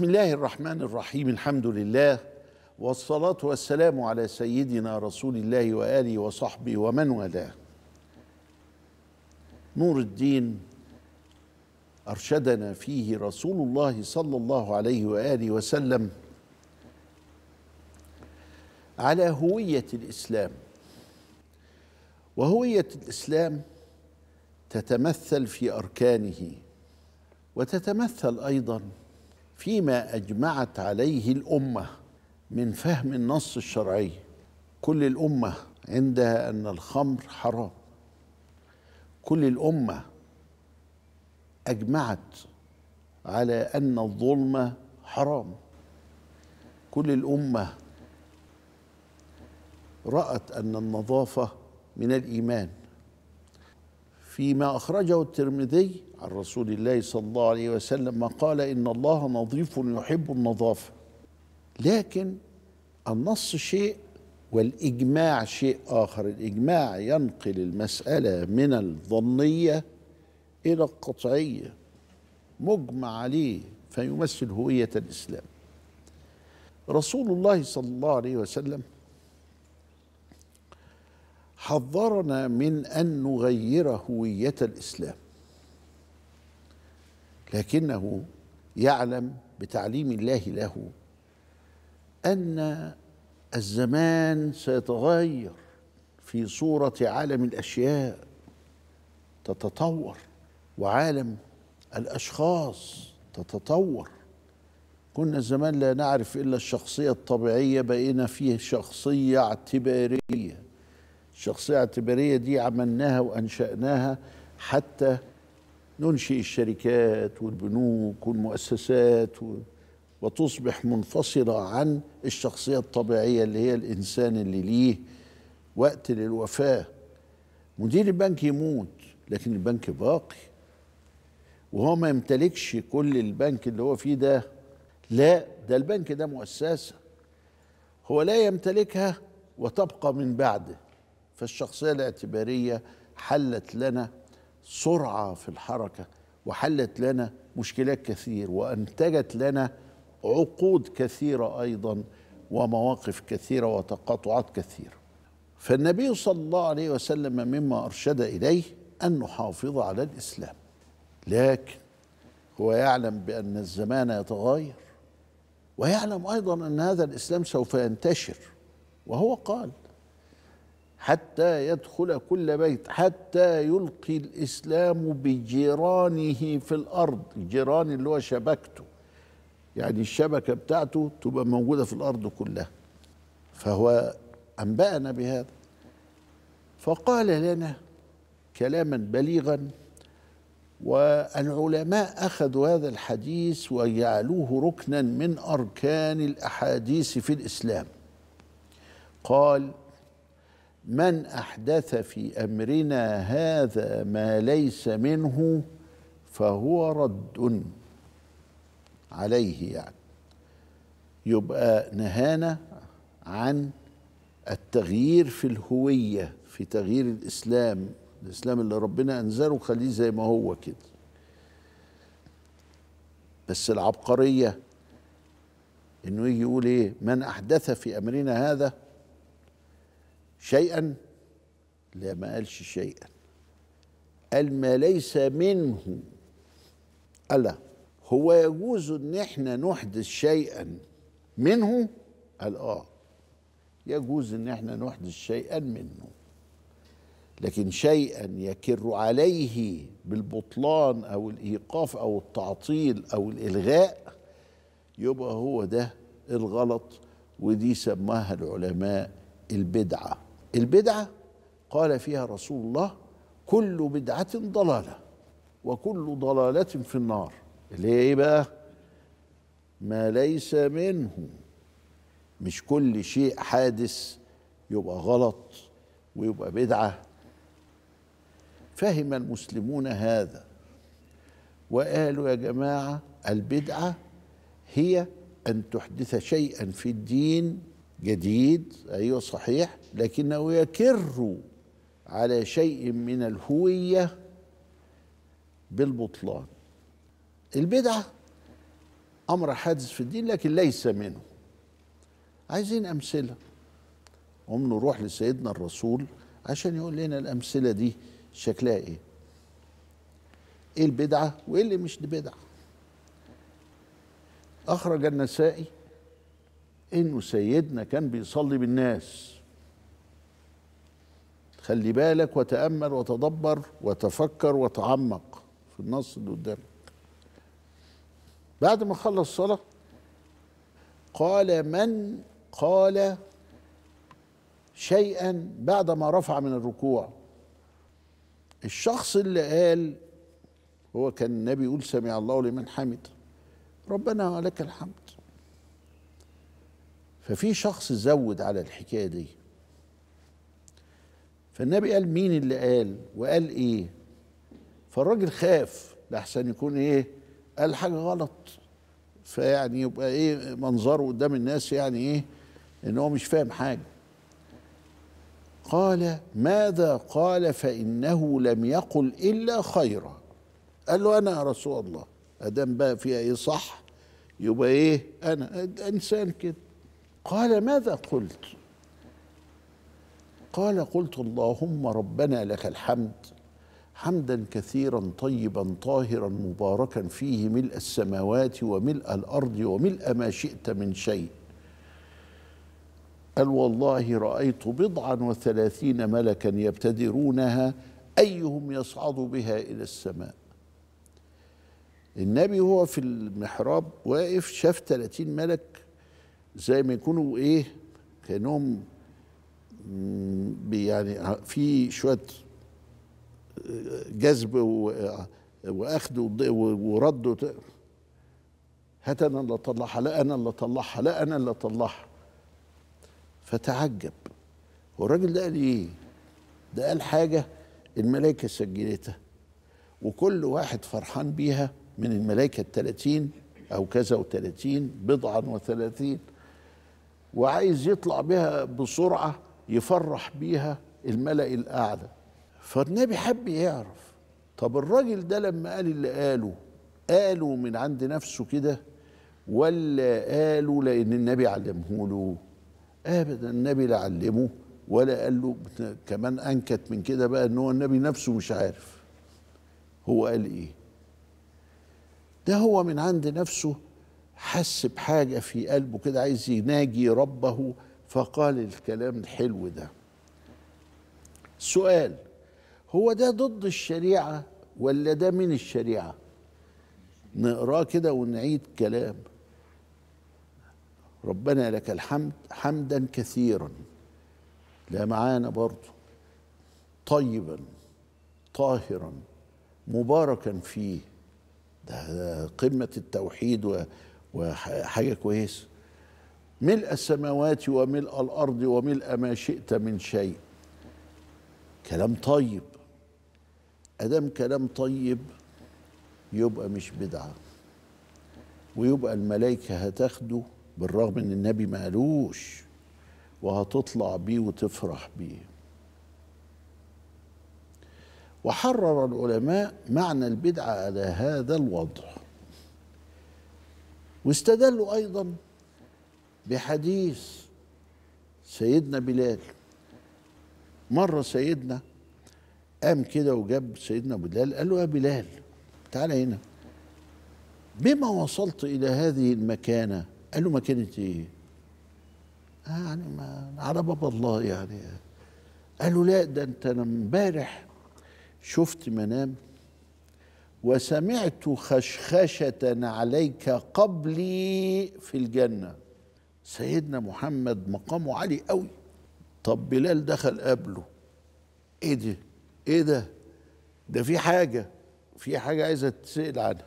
بسم الله الرحمن الرحيم الحمد لله والصلاة والسلام على سيدنا رسول الله وآله وصحبه ومن والاه نور الدين أرشدنا فيه رسول الله صلى الله عليه وآله وسلم على هوية الإسلام وهوية الإسلام تتمثل في أركانه وتتمثل أيضاً فيما اجمعت عليه الامه من فهم النص الشرعي كل الامه عندها ان الخمر حرام كل الامه اجمعت على ان الظلم حرام كل الامه رات ان النظافه من الايمان فيما اخرجه الترمذي عن رسول الله صلى الله عليه وسلم ما قال إن الله نظيف يحب النظافة لكن النص شيء والإجماع شيء آخر الإجماع ينقل المسألة من الظنية إلى القطعية مجمع عليه فيمثل هوية الإسلام رسول الله صلى الله عليه وسلم حذرنا من أن نغير هوية الإسلام لكنه يعلم بتعليم الله له ان الزمان سيتغير في صوره عالم الاشياء تتطور وعالم الاشخاص تتطور كنا زمان لا نعرف الا الشخصيه الطبيعيه بقينا فيه شخصيه اعتباريه الشخصيه الاعتباريه دي عملناها وانشاناها حتى ننشئ الشركات والبنوك والمؤسسات وتصبح منفصلة عن الشخصية الطبيعية اللي هي الإنسان اللي ليه وقت للوفاة مدير البنك يموت لكن البنك باقي وهو ما يمتلكش كل البنك اللي هو فيه ده لا ده البنك ده مؤسسة هو لا يمتلكها وتبقى من بعده فالشخصية الاعتبارية حلت لنا سرعه في الحركه وحلت لنا مشكلات كثير وانتجت لنا عقود كثيره ايضا ومواقف كثيره وتقاطعات كثيره فالنبي صلى الله عليه وسلم مما ارشد اليه ان نحافظ على الاسلام لكن هو يعلم بان الزمان يتغير ويعلم ايضا ان هذا الاسلام سوف ينتشر وهو قال حتى يدخل كل بيت حتى يلقي الاسلام بجيرانه في الارض جيران اللي هو شبكته يعني الشبكه بتاعته تبقى موجوده في الارض كلها فهو انبانا بهذا فقال لنا كلاما بليغا والعلماء اخذوا هذا الحديث وجعلوه ركنا من اركان الاحاديث في الاسلام قال من احدث في امرنا هذا ما ليس منه فهو رد عليه يعني يبقى نهانا عن التغيير في الهويه في تغيير الاسلام الاسلام اللي ربنا انزله خليه زي ما هو كده بس العبقريه انه يجي يقول ايه من احدث في امرنا هذا شيئا لا ما قالش شيئا قال ما ليس منه ألا هو يجوز ان احنا نحدث شيئا منه قال اه يجوز ان احنا نحدث شيئا منه لكن شيئا يكر عليه بالبطلان او الايقاف او التعطيل او الالغاء يبقى هو ده الغلط ودي سماها العلماء البدعه البدعة قال فيها رسول الله كل بدعة ضلالة وكل ضلالة في النار اللي هي ايه بقى ما ليس منه مش كل شيء حادث يبقى غلط ويبقى بدعة فهم المسلمون هذا وقالوا يا جماعة البدعة هي أن تحدث شيئا في الدين جديد أيوه صحيح لكنه يكر على شيء من الهويه بالبطلان البدعه امر حادث في الدين لكن ليس منه عايزين امثله قوم نروح لسيدنا الرسول عشان يقول لنا الامثله دي شكلها ايه ايه البدعه وايه اللي مش بدعه اخرج النسائي انه سيدنا كان بيصلي بالناس خلي بالك وتأمل وتدبر وتفكر وتعمق في النص اللي قدامك بعد ما خلص الصلاة قال من قال شيئا بعد ما رفع من الركوع الشخص اللي قال هو كان النبي يقول سمع الله لمن حمد ربنا لك الحمد ففي شخص زود على الحكايه دي فالنبي قال مين اللي قال وقال ايه فالراجل خاف لحسن يكون ايه قال حاجه غلط فيعني يبقى ايه منظره قدام الناس يعني ايه ان هو مش فاهم حاجه قال ماذا قال فانه لم يقل الا خيرا قال له انا يا رسول الله ادام بقى فيها ايه صح يبقى ايه انا انسان كده قال ماذا قلت قال قلت اللهم ربنا لك الحمد حمدا كثيرا طيبا طاهرا مباركا فيه ملء السماوات وملء الارض وملء ما شئت من شيء قال والله رايت بضعا وثلاثين ملكا يبتدرونها ايهم يصعد بها الى السماء النبي هو في المحراب واقف شاف 30 ملك زي ما يكونوا ايه كانهم يعني في شويه آه، جذب آه، واخد ورد هات انا اللي اطلعها لا انا اللي اطلعها لا انا اللي اطلعها فتعجب هو الراجل ده قال ايه؟ ده قال حاجه الملائكه سجلتها وكل واحد فرحان بيها من الملائكه الثلاثين او كذا وثلاثين بضعا وثلاثين وعايز يطلع بها بسرعه يفرح بيها الملأ الأعلى فالنبي حب يعرف طب الراجل ده لما قال اللي قاله قاله من عند نفسه كده ولا قاله لأن النبي علمه له أبدا النبي لا علمه ولا قال له كمان أنكت من كده بقى إن هو النبي نفسه مش عارف هو قال إيه ده هو من عند نفسه حس بحاجة في قلبه كده عايز يناجي ربه فقال الكلام الحلو ده سؤال هو ده ضد الشريعة ولا ده من الشريعة نقراه كده ونعيد كلام ربنا لك الحمد حمدا كثيرا لا معانا برضه طيبا طاهرا مباركا فيه ده قمة التوحيد وحاجة كويسة ملء السماوات وملء الارض وملء ما شئت من شيء كلام طيب ادام كلام طيب يبقى مش بدعه ويبقى الملائكه هتاخده بالرغم ان النبي ما قالوش وهتطلع بيه وتفرح بيه وحرر العلماء معنى البدعه على هذا الوضع واستدلوا ايضا بحديث سيدنا بلال مرة سيدنا قام كده وجاب سيدنا بلال قال له يا بلال تعال هنا بما وصلت إلى هذه المكانة قال له مكانة إيه يعني ما على باب الله يعني قال له لا ده أنت أنا امبارح شفت منام وسمعت خشخشة عليك قبلي في الجنة سيدنا محمد مقامه عالي قوي طب بلال دخل قبله ايه ده ايه ده ده في حاجه في حاجه عايزه تسال عنها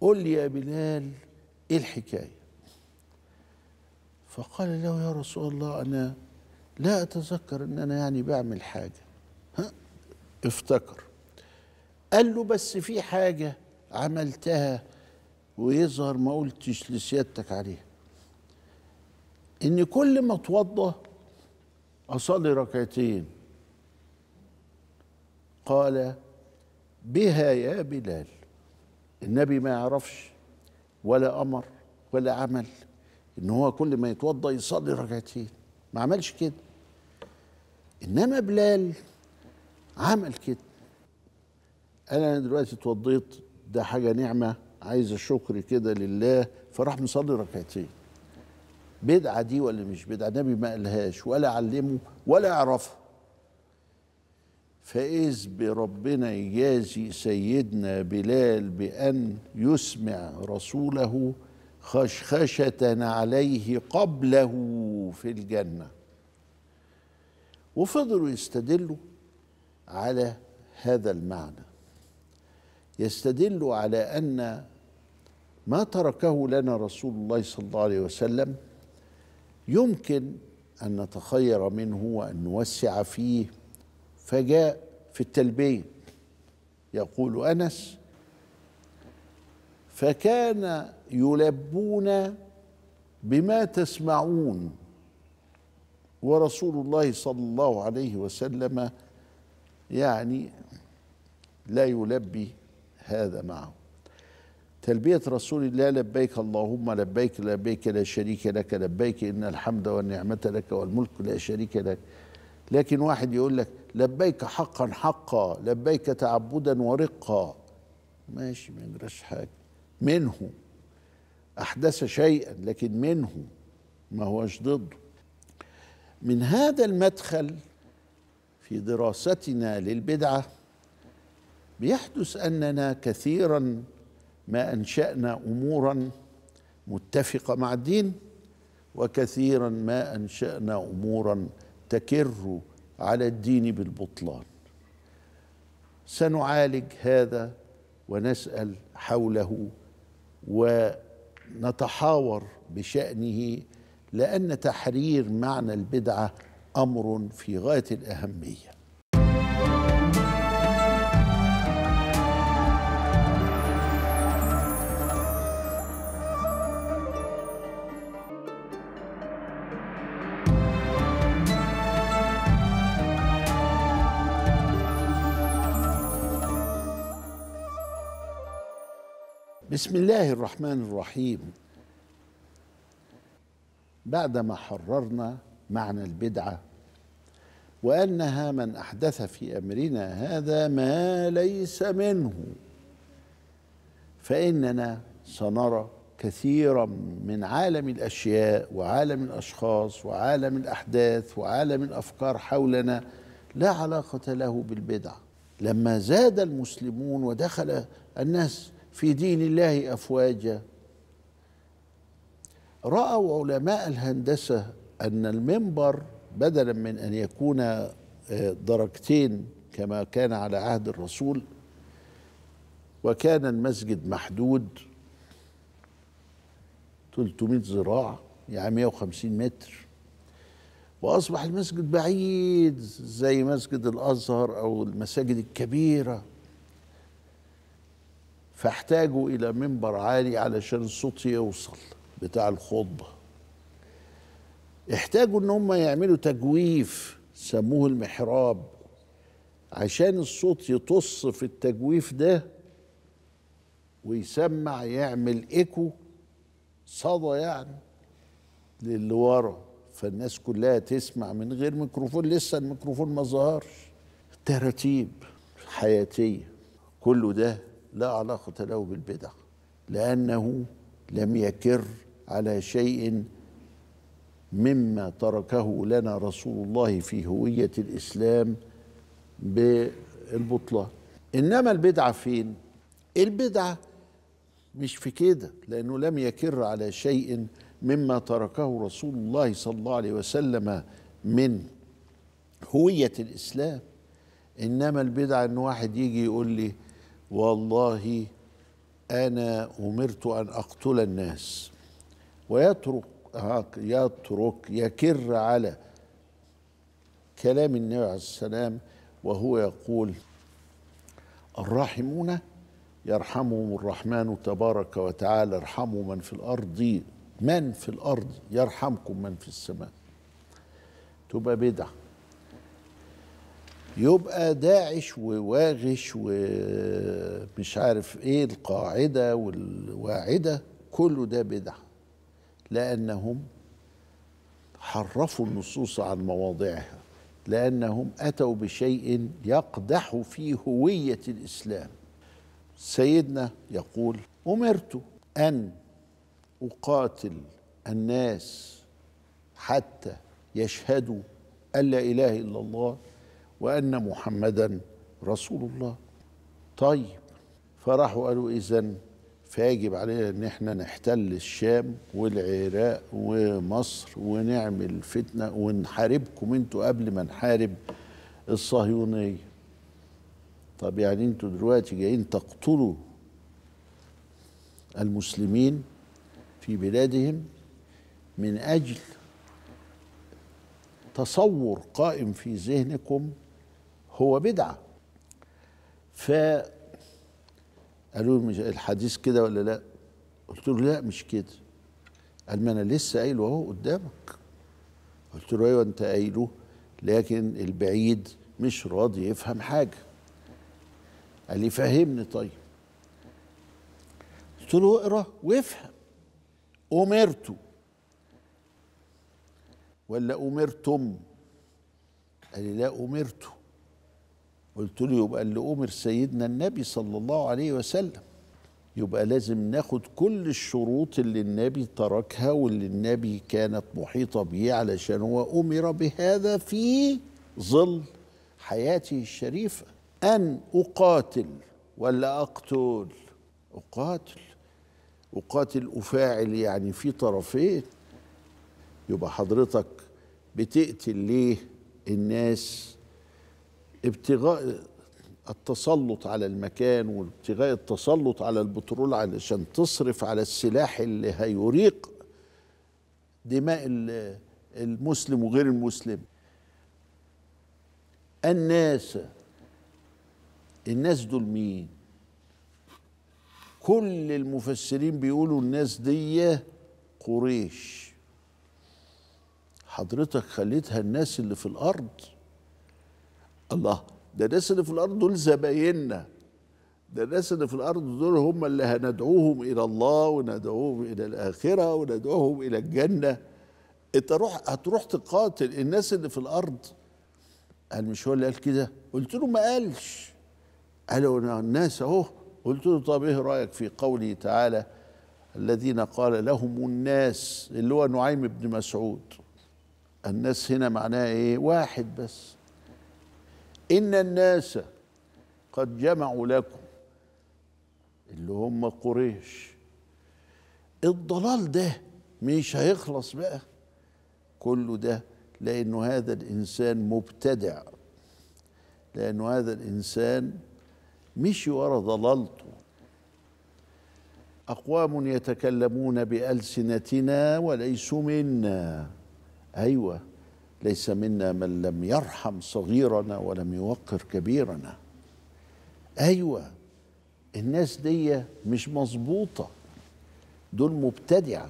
قل لي يا بلال ايه الحكايه فقال له يا رسول الله انا لا اتذكر ان انا يعني بعمل حاجه ها افتكر قال له بس في حاجه عملتها ويظهر ما قلتش لسيادتك عليه ان كل ما اتوضى اصلي ركعتين قال بها يا بلال النبي ما يعرفش ولا امر ولا عمل ان هو كل ما يتوضى يصلي ركعتين ما عملش كده انما بلال عمل كده انا دلوقتي اتوضيت ده حاجه نعمه عايز الشكر كده لله فراح مصلي ركعتين بدعة دي ولا مش بدعة النبي ما قالهاش ولا علمه ولا يعرفها فإذ بربنا يجازي سيدنا بلال بأن يسمع رسوله خشخشة عليه قبله في الجنة وفضلوا يستدلوا على هذا المعنى يستدل على أن ما تركه لنا رسول الله صلى الله عليه وسلم يمكن أن نتخير منه وأن نوسع فيه فجاء في التلبية يقول أنس فكان يلبون بما تسمعون ورسول الله صلى الله عليه وسلم يعني لا يلبي هذا معه تلبية رسول الله لبيك اللهم لبيك لبيك لا شريك لك لبيك إن الحمد والنعمة لك والملك لا شريك لك لكن واحد يقول لك لبيك حقا حقا لبيك تعبدا ورقا ماشي ما يجراش حاجة منه أحدث شيئا لكن منه ما هوش ضده من هذا المدخل في دراستنا للبدعه بيحدث اننا كثيرا ما انشانا امورا متفقه مع الدين وكثيرا ما انشانا امورا تكر على الدين بالبطلان سنعالج هذا ونسال حوله ونتحاور بشانه لان تحرير معنى البدعه امر في غايه الاهميه بسم الله الرحمن الرحيم بعدما حررنا معنى البدعه وانها من احدث في امرنا هذا ما ليس منه فاننا سنرى كثيرا من عالم الاشياء وعالم الاشخاص وعالم الاحداث وعالم الافكار حولنا لا علاقه له بالبدعه لما زاد المسلمون ودخل الناس في دين الله افواجا راوا علماء الهندسه ان المنبر بدلا من ان يكون آه، درجتين كما كان على عهد الرسول وكان المسجد محدود 300 ذراع يعني 150 متر واصبح المسجد بعيد زي مسجد الازهر او المساجد الكبيره فاحتاجوا إلى منبر عالي علشان الصوت يوصل بتاع الخطبة احتاجوا ان هم يعملوا تجويف سموه المحراب عشان الصوت يطص في التجويف ده ويسمع يعمل ايكو صدى يعني للي ورا فالناس كلها تسمع من غير ميكروفون لسه الميكروفون ما ظهرش تراتيب حياتيه كله ده لا علاقة له بالبدع لأنه لم يكر على شيء مما تركه لنا رسول الله في هوية الإسلام بالبطلان إنما البدعة فين؟ البدعة مش في كده لأنه لم يكر على شيء مما تركه رسول الله صلى الله عليه وسلم من هوية الإسلام إنما البدعة إن واحد يجي يقول لي والله أنا أمرت أن أقتل الناس ويترك يترك يكر على كلام النبي عليه السلام وهو يقول الراحمون يرحمهم الرحمن تبارك وتعالى ارحموا من في الأرض من في الأرض يرحمكم من في السماء تبقى بدعه يبقى داعش وواغش ومش عارف ايه القاعده والواعده كله ده بدع لانهم حرفوا النصوص عن مواضعها لانهم اتوا بشيء يقدح في هويه الاسلام سيدنا يقول امرت ان اقاتل الناس حتى يشهدوا ان لا اله الا الله وأن محمدا رسول الله طيب فراحوا قالوا إذا فيجب علينا ان احنا نحتل الشام والعراق ومصر ونعمل فتنه ونحاربكم انتوا قبل ما نحارب الصهيونيه طب يعني انتوا دلوقتي جايين تقتلوا المسلمين في بلادهم من اجل تصور قائم في ذهنكم هو بدعة ف قالوا مش الحديث كده ولا لا قلت له لا مش كده قال ما انا لسه قايله اهو قدامك قلت له ايوه انت قايله لكن البعيد مش راضي يفهم حاجه قال لي فهمني طيب قلت له اقرا وافهم امرت ولا امرتم قال لي لا امرت قلت له يبقى اللي أمر سيدنا النبي صلى الله عليه وسلم يبقى لازم ناخد كل الشروط اللي النبي تركها واللي النبي كانت محيطة بيه علشان هو أمر بهذا في ظل حياته الشريفة أن أقاتل ولا أقتل أقاتل أقاتل أفاعل يعني في طرفين يبقى حضرتك بتقتل ليه الناس ابتغاء التسلط على المكان وابتغاء التسلط على البترول علشان تصرف على السلاح اللي هيريق دماء المسلم وغير المسلم الناس الناس دول مين كل المفسرين بيقولوا الناس دي قريش حضرتك خليتها الناس اللي في الارض الله ده الناس اللي في الارض دول زبايننا ده الناس اللي في الارض دول هم اللي هندعوهم الى الله وندعوهم الى الاخره وندعوهم الى الجنه انت روح هتروح تقاتل الناس اللي في الارض قال مش هو اللي قال كده قلت له ما قالش قالوا الناس اهو قلت له طب ايه رايك في قوله تعالى الذين قال لهم الناس اللي هو نعيم بن مسعود الناس هنا معناها ايه واحد بس إن الناس قد جمعوا لكم اللي هم قريش الضلال ده مش هيخلص بقى كله ده لأنه هذا الإنسان مبتدع لأنه هذا الإنسان مشي ورا ضلالته أقوام يتكلمون بألسنتنا وليسوا منا أيوه ليس منا من لم يرحم صغيرنا ولم يوقر كبيرنا ايوه الناس دي مش مظبوطه دول مبتدعه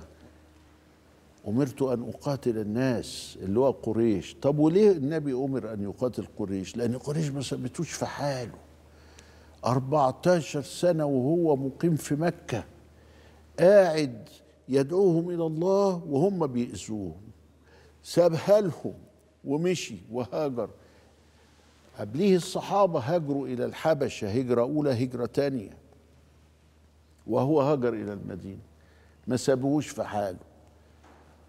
أمرت أن أقاتل الناس اللي هو قريش طب وليه النبي أمر أن يقاتل قريش لأن قريش ما سبتوش في حاله 14 سنة وهو مقيم في مكة قاعد يدعوهم إلى الله وهم بيأذوه سابها لهم ومشي وهاجر قبليه الصحابة هاجروا إلى الحبشة هجرة أولى هجرة تانية وهو هاجر إلى المدينة ما سابوش في حاجة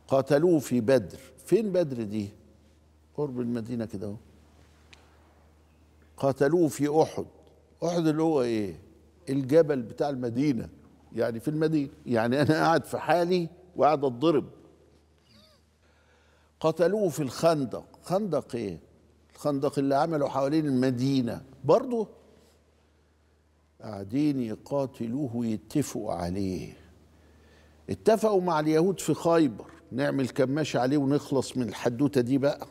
قاتلوه في بدر فين بدر دي قرب المدينة كده اهو قاتلوه في أحد أحد اللي هو إيه الجبل بتاع المدينة يعني في المدينة يعني أنا قاعد في حالي وقاعد أتضرب قتلوه في الخندق خندق ايه الخندق اللي عمله حوالين المدينه برضه قاعدين يقاتلوه ويتفقوا عليه اتفقوا مع اليهود في خيبر نعمل كماش عليه ونخلص من الحدوته دي بقى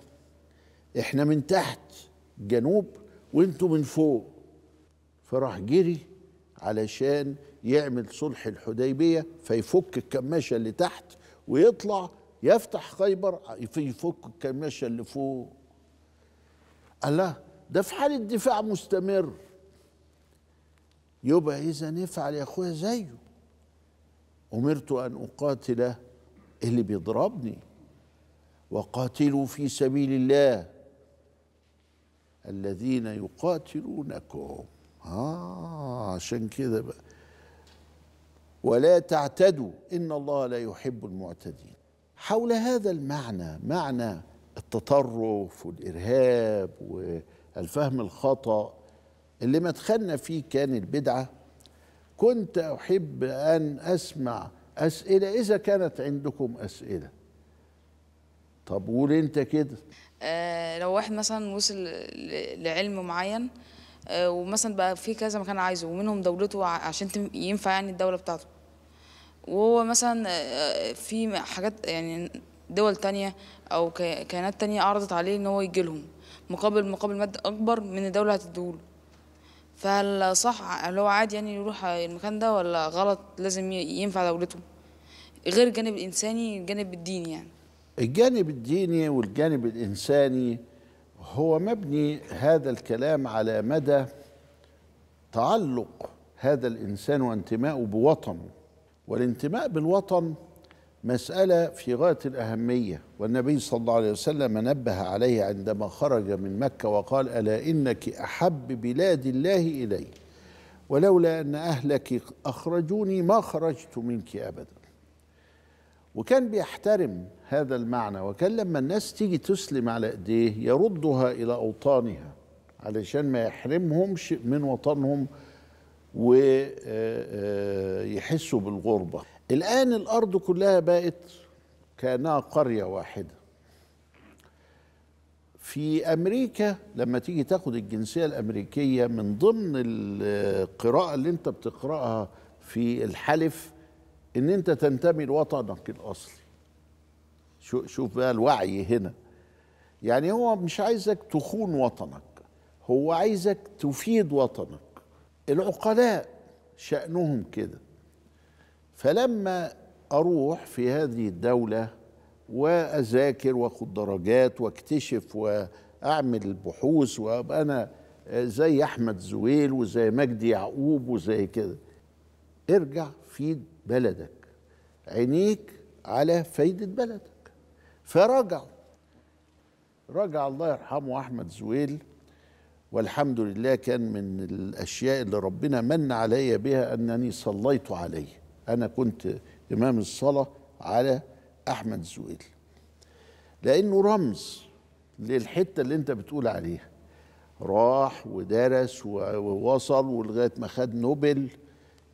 احنا من تحت جنوب وانتوا من فوق فراح جري علشان يعمل صلح الحديبيه فيفك الكماشه اللي تحت ويطلع يفتح خيبر يفك الكماشة اللي فوق الله ده في حالة دفاع مستمر يبقى إذا نفعل يا أخويا زيه أمرت أن أقاتل اللي بيضربني وقاتلوا في سبيل الله الذين يقاتلونكم آه عشان كده بقى ولا تعتدوا إن الله لا يحب المعتدين حول هذا المعنى معنى التطرف والإرهاب والفهم الخطأ اللي مدخلنا فيه كان البدعة كنت أحب أن أسمع أسئلة إذا كانت عندكم أسئلة طب قول أنت كده آه لو واحد مثلا وصل لعلم معين آه ومثلا بقى في كذا مكان عايزه ومنهم دولته عشان ينفع يعني الدولة بتاعته وهو مثلا آه، آه، في حاجات يعني دول تانية أو كيانات تانية عرضت عليه إن هو يجي لهم مقابل مقابل مادي أكبر من الدولة هتديهوله فهل صح هل هو عادي يعني يروح المكان ده ولا غلط لازم ينفع دولته غير الجانب الإنساني الجانب الديني يعني الجانب الديني والجانب الإنساني هو مبني هذا الكلام على مدى تعلق هذا الإنسان وانتمائه بوطنه والانتماء بالوطن مسألة في غاية الأهمية والنبي صلى الله عليه وسلم نبه عليه عندما خرج من مكة وقال ألا إنك أحب بلاد الله إلي ولولا أن أهلك أخرجوني ما خرجت منك أبدا وكان بيحترم هذا المعنى وكان لما الناس تيجي تسلم على إيديه يردها إلى أوطانها علشان ما يحرمهمش من وطنهم ويحسوا بالغربة الآن الأرض كلها بقت كأنها قرية واحدة في أمريكا لما تيجي تاخد الجنسية الأمريكية من ضمن القراءة اللي أنت بتقرأها في الحلف إن أنت تنتمي لوطنك الأصلي شوف بقى الوعي هنا يعني هو مش عايزك تخون وطنك هو عايزك تفيد وطنك العقلاء شأنهم كده فلما أروح في هذه الدولة وأذاكر وأخد درجات وأكتشف وأعمل بحوث وأبقى أنا زي أحمد زويل وزي مجدي يعقوب وزي كده ارجع في بلدك عينيك على فايدة بلدك فرجعوا رجع الله يرحمه أحمد زويل والحمد لله كان من الأشياء اللي ربنا من علي بها أنني صليت عليه أنا كنت إمام الصلاة على أحمد زويل لأنه رمز للحتة اللي أنت بتقول عليها راح ودرس ووصل ولغاية ما خد نوبل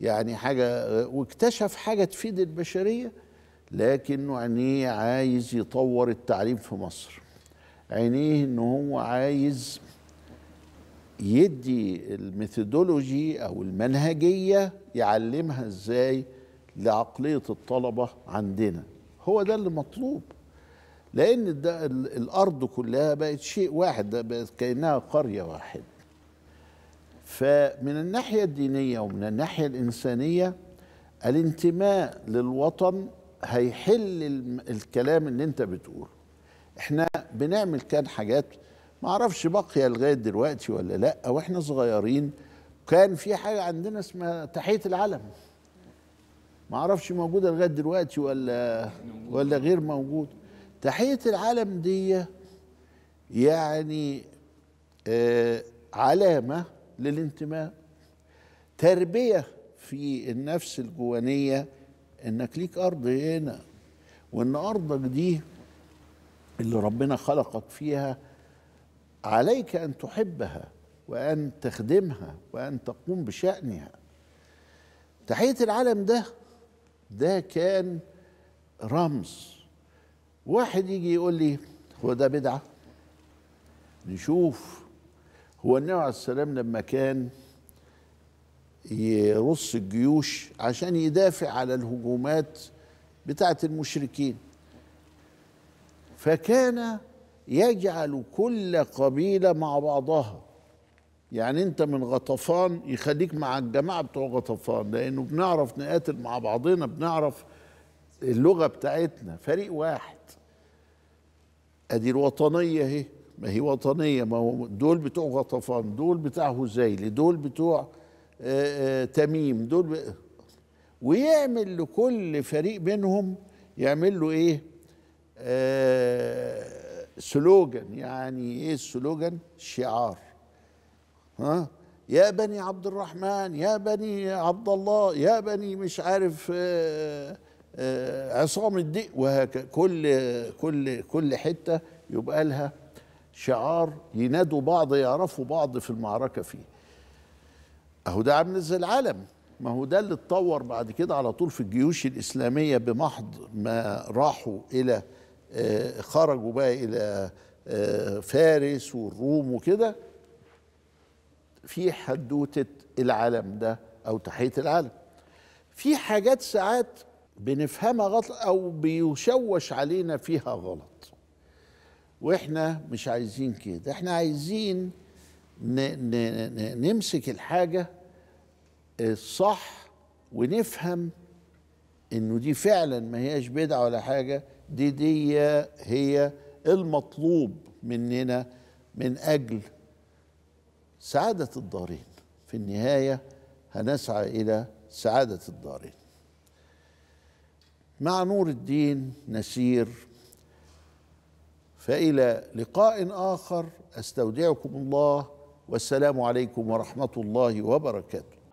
يعني حاجة واكتشف حاجة تفيد البشرية لكنه عينيه عايز يطور التعليم في مصر عينيه ان هو عايز يدي الميثودولوجي او المنهجيه يعلمها ازاي لعقليه الطلبه عندنا هو ده اللي مطلوب لان ده الارض كلها بقت شيء واحد بقت كانها قريه واحده فمن الناحيه الدينيه ومن الناحيه الانسانيه الانتماء للوطن هيحل الكلام اللي انت بتقوله احنا بنعمل كان حاجات معرفش بقي باقيه لغايه دلوقتي ولا لا واحنا صغيرين كان في حاجه عندنا اسمها تحيه العلم معرفش موجوده لغايه دلوقتي ولا ولا غير موجود تحيه العلم دي يعني آه، علامه للانتماء تربيه في النفس الجوانيه انك ليك ارض هنا وان ارضك دي اللي ربنا خلقك فيها عليك ان تحبها وان تخدمها وان تقوم بشانها تحيه العالم ده ده كان رمز واحد يجي يقول لي هو ده بدعه نشوف هو النبي عليه السلام لما كان يرص الجيوش عشان يدافع على الهجومات بتاعه المشركين فكان يجعل كل قبيلة مع بعضها يعني انت من غطفان يخليك مع الجماعة بتوع غطفان لانه بنعرف نقاتل مع بعضنا بنعرف اللغة بتاعتنا فريق واحد ادي الوطنية اهي ما هي وطنية ما هو دول بتوع غطفان دول بتاع هزيل دول بتوع آآ آه، آآ آه، تميم دول ب... ويعمل لكل فريق منهم يعمل له ايه آه سلوجن يعني ايه السلوجن شعار ها يا بني عبد الرحمن يا بني عبد الله يا بني مش عارف آه، آه، عصام الدق وهكذا كل كل كل حته يبقى لها شعار ينادوا بعض يعرفوا بعض في المعركه فيه اهو ده عامل زي العلم ما هو ده اللي اتطور بعد كده على طول في الجيوش الاسلاميه بمحض ما راحوا الى آه، خرجوا بقى الى آه، فارس والروم وكده في حدوته العالم ده او تحيه العالم في حاجات ساعات بنفهمها غلط او بيشوش علينا فيها غلط واحنا مش عايزين كده احنا عايزين نمسك الحاجه الصح آه، ونفهم انه دي فعلا ما هياش بدعه ولا حاجه دي دي هي المطلوب مننا من اجل سعاده الدارين في النهايه هنسعى الى سعاده الدارين مع نور الدين نسير فالى لقاء اخر استودعكم الله والسلام عليكم ورحمه الله وبركاته